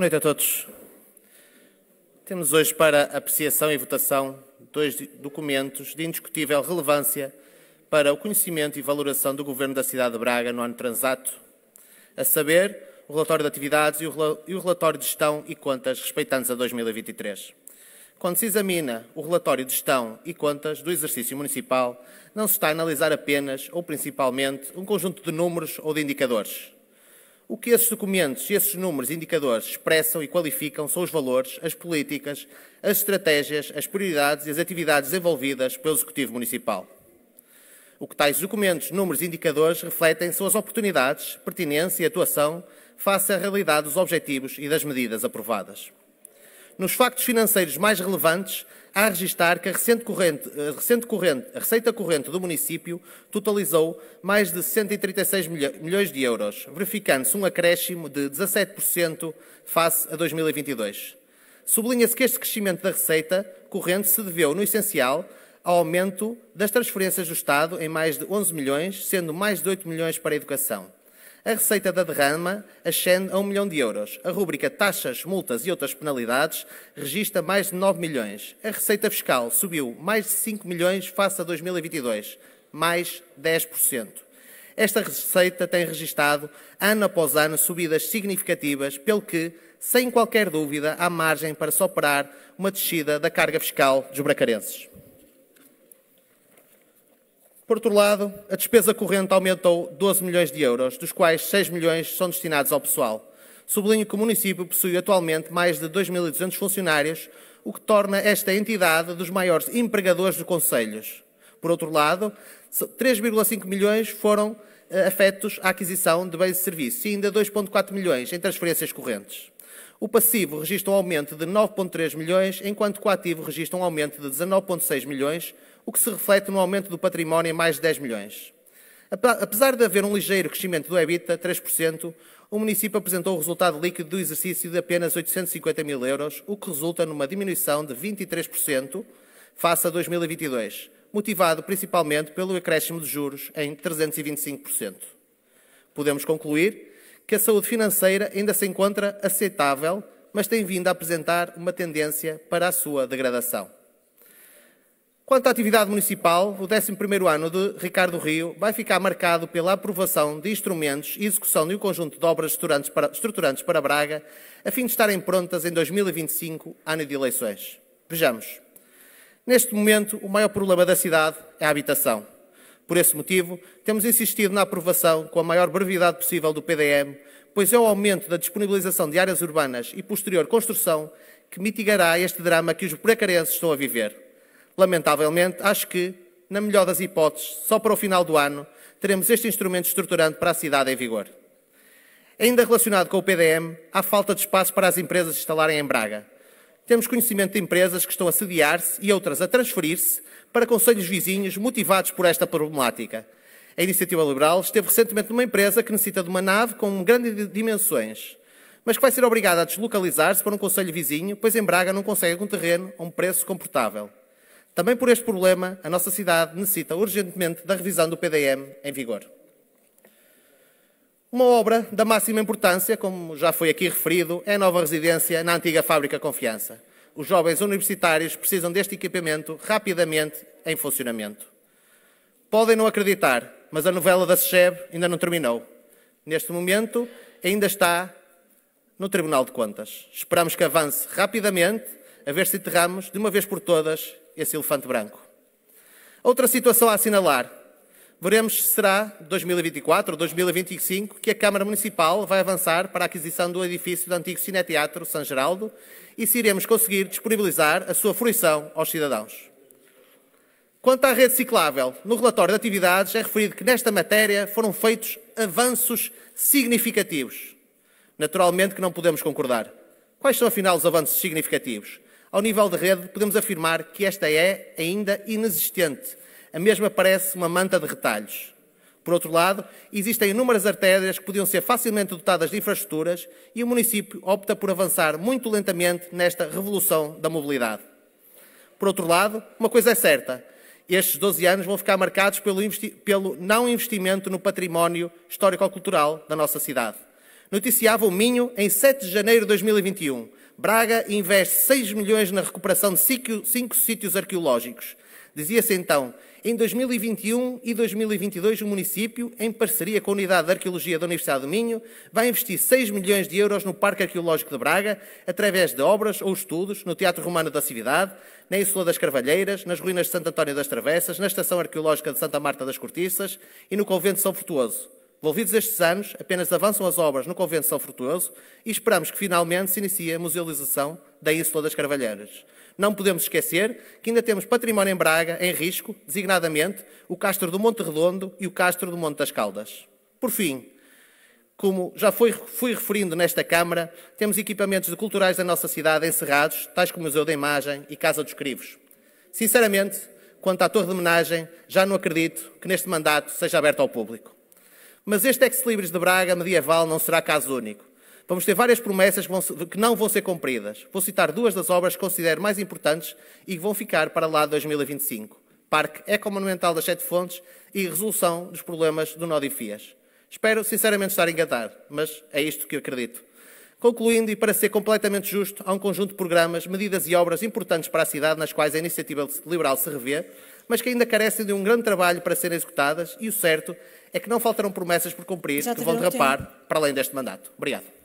Boa noite a todos. Temos hoje para apreciação e votação dois documentos de indiscutível relevância para o conhecimento e valoração do Governo da cidade de Braga no ano transato, a saber, o relatório de atividades e o relatório de gestão e contas respeitantes a 2023. Quando se examina o relatório de gestão e contas do exercício municipal, não se está a analisar apenas ou principalmente um conjunto de números ou de indicadores. O que esses documentos, esses números, indicadores expressam e qualificam são os valores, as políticas, as estratégias, as prioridades e as atividades desenvolvidas pelo Executivo Municipal. O que tais documentos, números e indicadores refletem são as oportunidades, pertinência e atuação face à realidade dos objetivos e das medidas aprovadas. Nos factos financeiros mais relevantes, há a registar que a recente, corrente, a recente corrente, a receita corrente do município totalizou mais de 136 milhões de euros, verificando-se um acréscimo de 17% face a 2022. Sublinha-se que este crescimento da receita corrente se deveu, no essencial, ao aumento das transferências do Estado em mais de 11 milhões, sendo mais de 8 milhões para a educação a receita da derrama ascende a 1 milhão de euros. A rúbrica Taxas, Multas e Outras Penalidades registra mais de 9 milhões. A receita fiscal subiu mais de 5 milhões face a 2022, mais 10%. Esta receita tem registado, ano após ano, subidas significativas, pelo que, sem qualquer dúvida, há margem para se operar uma descida da carga fiscal dos bracarenses. Por outro lado, a despesa corrente aumentou 12 milhões de euros, dos quais 6 milhões são destinados ao pessoal. Sublinho que o município possui atualmente mais de 2.200 funcionários, o que torna esta entidade dos maiores empregadores de conselhos. Por outro lado, 3,5 milhões foram eh, afetos à aquisição de bens e serviços e ainda 2,4 milhões em transferências correntes. O passivo registra um aumento de 9,3 milhões, enquanto que o ativo registra um aumento de 19,6 milhões, o que se reflete no aumento do património em mais de 10 milhões. Apesar de haver um ligeiro crescimento do EBITDA, 3%, o município apresentou o resultado líquido do exercício de apenas 850 mil euros, o que resulta numa diminuição de 23% face a 2022, motivado principalmente pelo acréscimo de juros em 325%. Podemos concluir que a saúde financeira ainda se encontra aceitável, mas tem vindo a apresentar uma tendência para a sua degradação. Quanto à atividade municipal, o 11º ano de Ricardo Rio vai ficar marcado pela aprovação de instrumentos e execução de um conjunto de obras estruturantes para, estruturantes para Braga, a fim de estarem prontas em 2025, ano de eleições. Vejamos. Neste momento, o maior problema da cidade é a habitação. Por esse motivo, temos insistido na aprovação com a maior brevidade possível do PDM, pois é o aumento da disponibilização de áreas urbanas e posterior construção que mitigará este drama que os precarenses estão a viver. Lamentavelmente, acho que, na melhor das hipóteses, só para o final do ano, teremos este instrumento estruturante para a cidade em vigor. Ainda relacionado com o PDM, há falta de espaço para as empresas instalarem em Braga. Temos conhecimento de empresas que estão a sediar-se e outras a transferir-se para conselhos vizinhos motivados por esta problemática. A Iniciativa Liberal esteve recentemente numa empresa que necessita de uma nave com grandes dimensões, mas que vai ser obrigada a deslocalizar-se para um conselho vizinho, pois em Braga não consegue um terreno a um preço confortável. Também por este problema, a nossa cidade necessita urgentemente da revisão do PDM em vigor. Uma obra da máxima importância, como já foi aqui referido, é a nova residência na antiga Fábrica Confiança. Os jovens universitários precisam deste equipamento rapidamente em funcionamento. Podem não acreditar, mas a novela da SECHEB ainda não terminou. Neste momento, ainda está no Tribunal de Contas. Esperamos que avance rapidamente, a ver se enterramos de uma vez por todas esse elefante branco. Outra situação a assinalar Veremos se será 2024 ou 2025 que a Câmara Municipal vai avançar para a aquisição do edifício do antigo Cineteatro São Geraldo e se iremos conseguir disponibilizar a sua fruição aos cidadãos. Quanto à rede ciclável, no relatório de atividades é referido que nesta matéria foram feitos avanços significativos. Naturalmente que não podemos concordar. Quais são, afinal, os avanços significativos? Ao nível de rede, podemos afirmar que esta é ainda inexistente a mesma parece uma manta de retalhos. Por outro lado, existem inúmeras artérias que podiam ser facilmente dotadas de infraestruturas e o município opta por avançar muito lentamente nesta revolução da mobilidade. Por outro lado, uma coisa é certa: estes 12 anos vão ficar marcados pelo, pelo não investimento no património histórico-cultural da nossa cidade. Noticiava o Minho em 7 de janeiro de 2021. Braga investe 6 milhões na recuperação de 5 sítios arqueológicos. Dizia-se então: em 2021 e 2022, o município, em parceria com a Unidade de Arqueologia da Universidade do Minho, vai investir 6 milhões de euros no Parque Arqueológico de Braga, através de obras ou estudos no Teatro Romano da Cidade, na Insula das Carvalheiras, nas ruínas de Santo António das Travessas, na Estação Arqueológica de Santa Marta das Cortiças e no Convento de São Frutuoso. Volvidos estes anos, apenas avançam as obras no Convento São Frutuoso e esperamos que finalmente se inicie a musealização da Ínsula das Carvalheiras. Não podemos esquecer que ainda temos património em Braga em risco, designadamente o Castro do Monte Redondo e o Castro do Monte das Caldas. Por fim, como já fui, fui referindo nesta Câmara, temos equipamentos culturais da nossa cidade encerrados, tais como o Museu da Imagem e Casa dos Crivos. Sinceramente, quanto à Torre de Homenagem, já não acredito que neste mandato seja aberto ao público. Mas este ex-libris de Braga medieval não será caso único. Vamos ter várias promessas que, vão, que, não vão ser cumpridas. Vou citar duas das obras que considero mais importantes e que vão ficar para lá de 2025. Parque Ecomonumental das Sete Fontes e Resolução dos Problemas do Nó de Fias. Espero sinceramente estar enganado, mas é isto que eu acredito. Concluindo, e para ser completamente justo, há um conjunto de programas, medidas e obras importantes para a cidade nas quais a iniciativa liberal se revê, mas que ainda carecem de um grande trabalho para serem executadas, e o certo é que não faltarão promessas por cumprir Já que vão é. derrapar para além deste mandato. Obrigado.